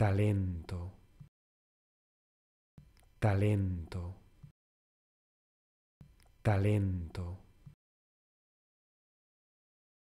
talento, talento, talento.